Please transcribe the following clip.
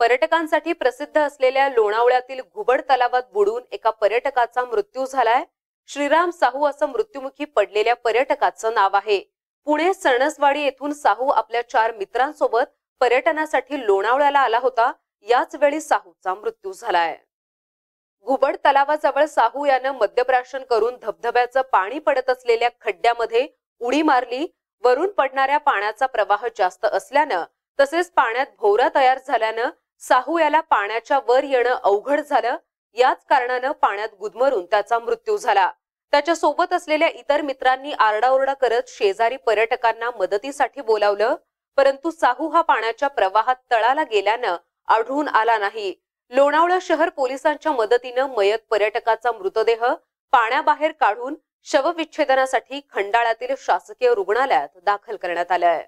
पर्यटकांसाठी प्रसिद्ध असलेल्या लोणावळ्यातील घुबड तलावात बुडून एका पर्यटकाचा मृत्यू झालाय श्रीराम साहू असं मृत्युमुखी पडलेल्या पर्यटकाचं नाव आहे पुणे सणसवाडी येथून साहू आपल्या चार मित्रांसोबत पर्यटनासाठी लोणावळ्याला आला होता याच वेळी साहूचा मृत्यू झालाय घुबड तलावाजवळ साहू यानं मद्यप्राशन करून धबधब्याचं पाणी पडत असलेल्या खड्ड्यामध्ये उडी मारली वरून पडणाऱ्या पाण्याचा प्रवाह जास्त असल्यानं तसेच पाण्यात भोवरा तयार झाल्यानं साहू याला पाण्याच्या वर येणं अवघड झालं याच कारणानं पाण्यात गुदमरून त्याचा मृत्यू झाला त्याच्या सोबत असलेल्या इतर मित्रांनी आरडाओरडा करत शेजारी पर्यटकांना मदतीसाठी बोलावलं परंतु साहू हा पाण्याच्या प्रवाहात तळाला गेल्यानं आढळून आला नाही लोणावळा शहर पोलिसांच्या मदतीनं मयत पर्यटकाचा मृतदेह पाण्याबाहेर काढून शवविच्छेदनासाठी खंडाळ्यातील शासकीय रुग्णालयात दाखल करण्यात आलाय